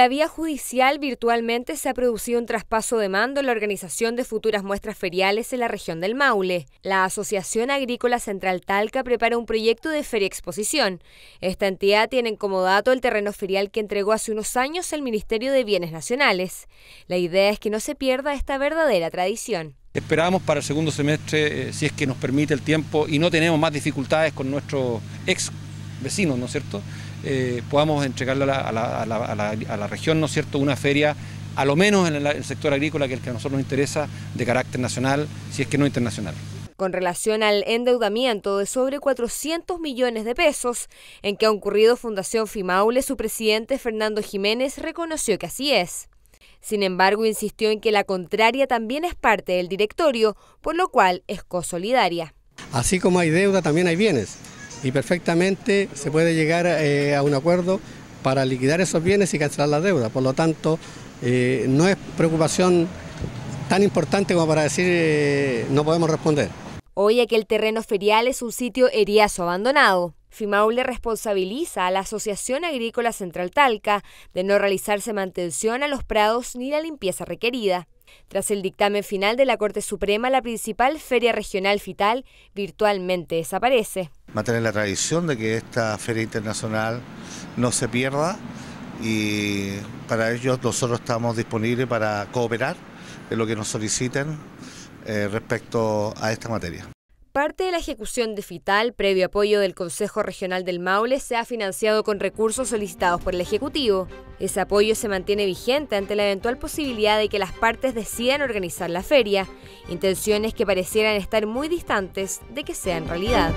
La vía judicial virtualmente se ha producido un traspaso de mando en la organización de futuras muestras feriales en la región del Maule. La Asociación Agrícola Central Talca prepara un proyecto de feria exposición. Esta entidad tiene como dato el terreno ferial que entregó hace unos años el Ministerio de Bienes Nacionales. La idea es que no se pierda esta verdadera tradición. Esperamos para el segundo semestre, eh, si es que nos permite el tiempo y no tenemos más dificultades con nuestros ex vecinos, ¿no es cierto? Eh, podamos entregarle a la, región, ¿no es cierto?, una feria, a lo menos en el, sector agrícola, que es el que a nosotros nos interesa, de carácter nacional, si es que no internacional. Con relación al endeudamiento de sobre 400 millones de pesos en que ha ocurrido Fundación Fimaule, su presidente Fernando Jiménez reconoció que así es. Sin embargo, insistió en que la contraria también es parte del directorio, por lo cual es cosolidaria. Así como hay deuda, también hay bienes y perfectamente se puede llegar eh, a un acuerdo para liquidar esos bienes y cancelar la deuda. Por lo tanto, eh, no es preocupación tan importante como para decir eh, no podemos responder. Hoy aquel terreno ferial es un sitio eriazo abandonado. FIMAU responsabiliza a la Asociación Agrícola Central Talca de no realizarse mantención a los prados ni la limpieza requerida. Tras el dictamen final de la Corte Suprema, la principal feria regional FITAL virtualmente desaparece mantener la tradición de que esta feria internacional no se pierda y para ello nosotros estamos disponibles para cooperar en lo que nos soliciten eh, respecto a esta materia. Parte de la ejecución de FITAL, previo apoyo del Consejo Regional del Maule, se ha financiado con recursos solicitados por el Ejecutivo. Ese apoyo se mantiene vigente ante la eventual posibilidad de que las partes decidan organizar la feria, intenciones que parecieran estar muy distantes de que sea en realidad.